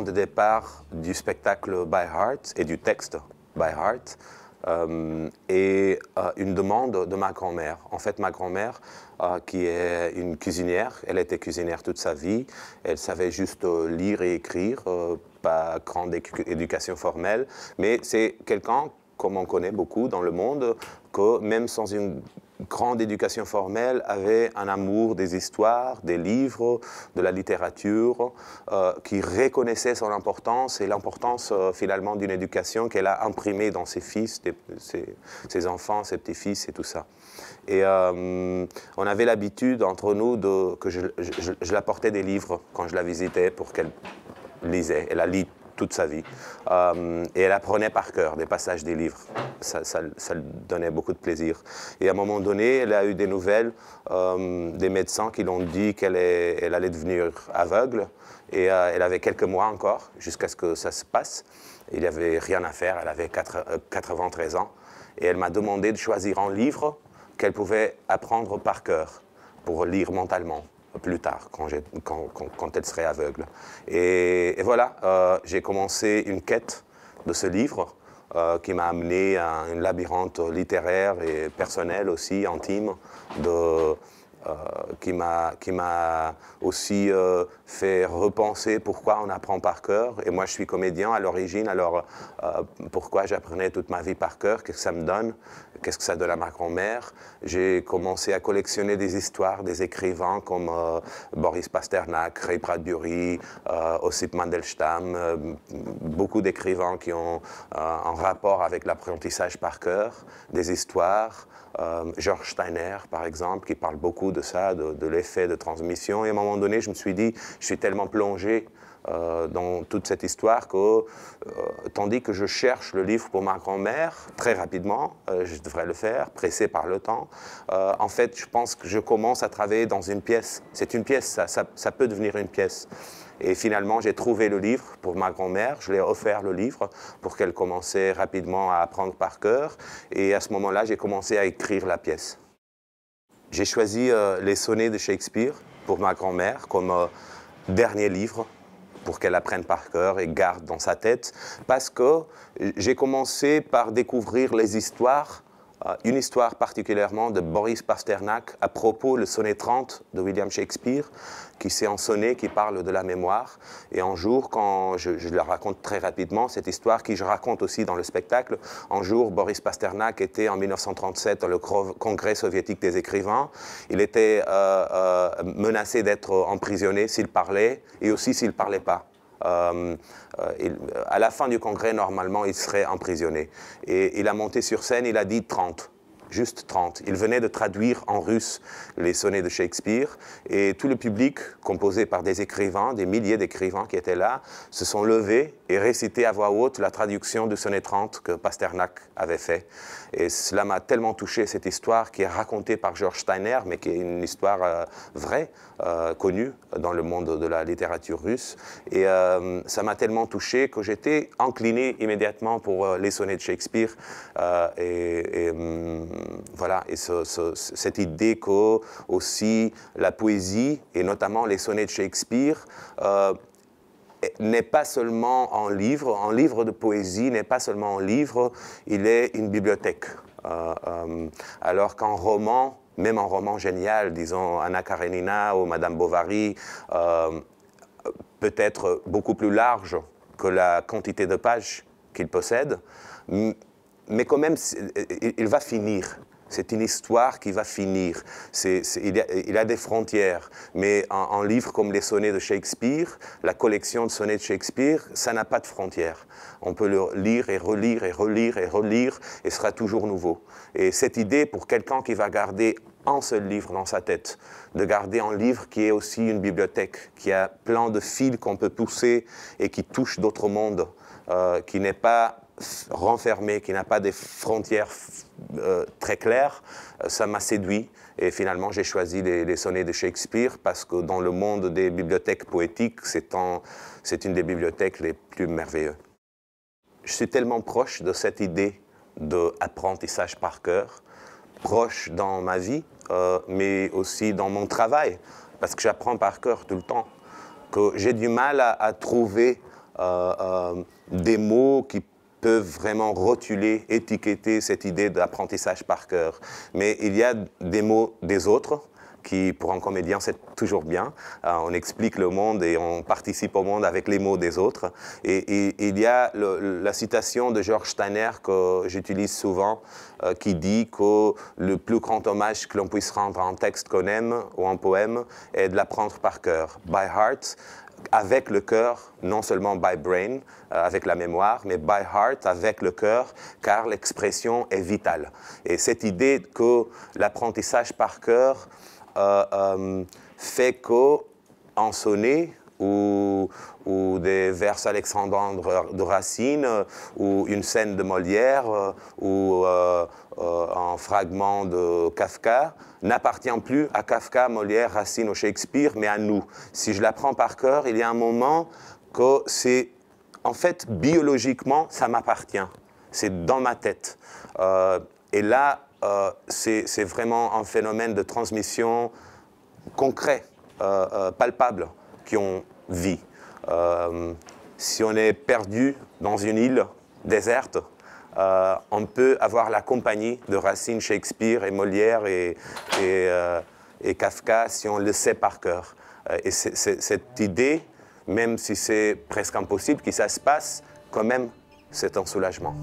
de départ du spectacle By Heart et du texte By Heart. Euh, et euh, une demande de ma grand-mère. En fait, ma grand-mère, euh, qui est une cuisinière, elle était cuisinière toute sa vie, elle savait juste lire et écrire, pas grande éducation formelle, mais c'est quelqu'un, comme on connaît beaucoup dans le monde, que même sans une grande éducation formelle avait un amour des histoires, des livres, de la littérature, euh, qui reconnaissait son importance et l'importance euh, finalement d'une éducation qu'elle a imprimée dans ses fils, ses, enfants, ses petits-fils et tout ça. Et euh, on avait l'habitude entre nous de, que je, je, la portais des livres quand je la visitais pour qu'elle lisait. Elle a lu toute sa vie. Euh, et elle apprenait par cœur des passages des livres. Ça, ça, lui donnait beaucoup de plaisir. Et à un moment donné, elle a eu des nouvelles euh, des médecins qui l'ont dit qu'elle allait devenir aveugle. Et euh, elle avait quelques mois encore jusqu'à ce que ça se passe. Il n'y avait rien à faire. Elle avait 93 ans. Et elle m'a demandé de choisir un livre qu'elle pouvait apprendre par cœur pour lire mentalement plus tard, quand, quand, quand, elle serait aveugle. Et, voilà, euh, j'ai commencé une quête de ce livre euh, qui m'a amené à un labyrinthe littéraire et personnel aussi, intime, de, euh, m'a qui m'a aussi euh, fait repenser pourquoi on apprend par cœur. Et moi, je suis comédien à l'origine, alors euh, pourquoi j'apprenais toute ma vie par cœur, qu'est-ce que ça me donne, qu'est-ce que ça donne à ma grand-mère. J'ai commencé à collectionner des histoires des écrivains comme Boris Pasternak, Ray Bradbury, Ossip Mandelstam, beaucoup d'écrivains qui ont un rapport avec l'apprentissage par cœur, des histoires. Georges Steiner, par exemple, qui parle beaucoup de ça, de, l'effet de transmission. Et à un moment donné, je me suis dit, je suis tellement plongé euh, dans toute cette histoire que, euh, tandis que je cherche le livre pour ma grand-mère, très rapidement, euh, je devrais le faire, pressé par le temps, en fait, je pense que je commence à travailler dans une pièce. C'est une pièce, ça, ça peut devenir une pièce. Et finalement, j'ai trouvé le livre pour ma grand-mère. Je lui ai offert le livre pour qu'elle commençait rapidement à apprendre par cœur. Et à ce moment-là, j'ai commencé à écrire la pièce. J'ai choisi euh, les sonnets de Shakespeare pour ma grand-mère comme euh, dernier livre pour qu'elle apprenne par cœur et garde dans sa tête, parce que euh, j'ai commencé par découvrir les histoires euh, une histoire particulièrement de Boris Pasternak à propos le sonnet 30 de William Shakespeare, qui c'est en sonnet qui parle de la mémoire. Et un jour, quand je, je, raconte très rapidement, cette histoire qui je raconte aussi dans le spectacle, un jour, Boris Pasternak était en 1937 dans le Congrès soviétique des écrivains. Il était euh, euh, menacé d'être emprisonné s'il parlait et aussi s'il ne parlait pas. Euh, euh, euh, à la fin du congrès, normalement, il serait emprisonné. Et il a monté sur scène, il a dit 30 juste 30. Il venait de traduire en russe les sonnets de Shakespeare et tout le public, composé par des écrivains, des milliers d'écrivains qui étaient là, se sont levés et récité à voix haute la traduction du sonnet 30 que Pasternak avait fait. Et cela m'a tellement touché, cette histoire qui est racontée par George Steiner, mais qui est une histoire euh, vraie, euh, connue dans le monde de la littérature russe. Et euh, ça m'a tellement touché que j'étais incliné immédiatement pour les sonnets de Shakespeare. et hum, euh, voilà, et cette idée que aussi la poésie, et notamment les sonnets de Shakespeare, euh, n'est pas seulement un livre, un livre de poésie n'est pas seulement un livre, il est une bibliothèque. Euh, alors qu'un roman, même un roman génial, disons Anna Karenina ou Madame Bovary, peut-être beaucoup plus large que la quantité de pages qu'il possède, mais quand même, euh, euh, il va finir. C'est une histoire qui va finir. il, a, des frontières. Mais un, livre comme les sonnets de Shakespeare, la collection de sonnets de Shakespeare, ça n'a pas de frontières. On peut le lire et relire et relire et relire et sera toujours nouveau. Et cette idée, pour quelqu'un qui va garder un seul livre dans sa tête, de garder un livre qui est aussi une bibliothèque, qui a plein de fils qu'on peut pousser et qui touche d'autres mondes, euh, qui n'est pas renfermé, qui n'a pas des frontières euh, très claires, euh, ça m'a séduit. Et finalement, j'ai choisi les, sonnets de Shakespeare parce que dans le monde des bibliothèques poétiques, c'est une des bibliothèques les plus merveilleuses. Je suis tellement proche de cette idée d'apprentissage par cœur, proche dans ma vie, euh, mais aussi dans mon travail, parce que j'apprends par cœur tout le temps, que j'ai du mal à, trouver des mots qui peuvent vraiment rotuler, étiqueter cette idée d'apprentissage par cœur. Mais il y a des mots des autres qui, pour un comédien, c'est toujours bien. Euh, on explique le monde et on participe au monde avec les mots des autres. Et, il y a la citation de Georges Steiner que j'utilise souvent, euh, qui dit que le plus grand hommage que l'on puisse rendre à un texte qu'on aime ou un poème est de l'apprendre par cœur. By heart, avec le cœur, non seulement by brain, euh, avec la mémoire, mais by heart, avec le cœur, car l'expression est vitale. Et cette idée que l'apprentissage par cœur euh, euh, fait qu'en sonner, ou, des vers alexandrins de Racine, ou une scène de Molière, euh, ou en euh, euh, un fragment de Kafka, n'appartient plus à Kafka, Molière, Racine ou Shakespeare, mais à nous. Si je l'apprends par cœur, il y a un moment que c'est, en fait, biologiquement, ça m'appartient. C'est dans ma tête. et là, c'est vraiment un phénomène de transmission concret, palpable, qui ont vie. Euh, si on est perdu dans une île déserte, euh, on peut avoir la compagnie de Racine, Shakespeare et Molière et, euh, Kafka si on le sait par cœur. et cette idée, même si c'est presque impossible que ça se passe, quand même, c'est un soulagement.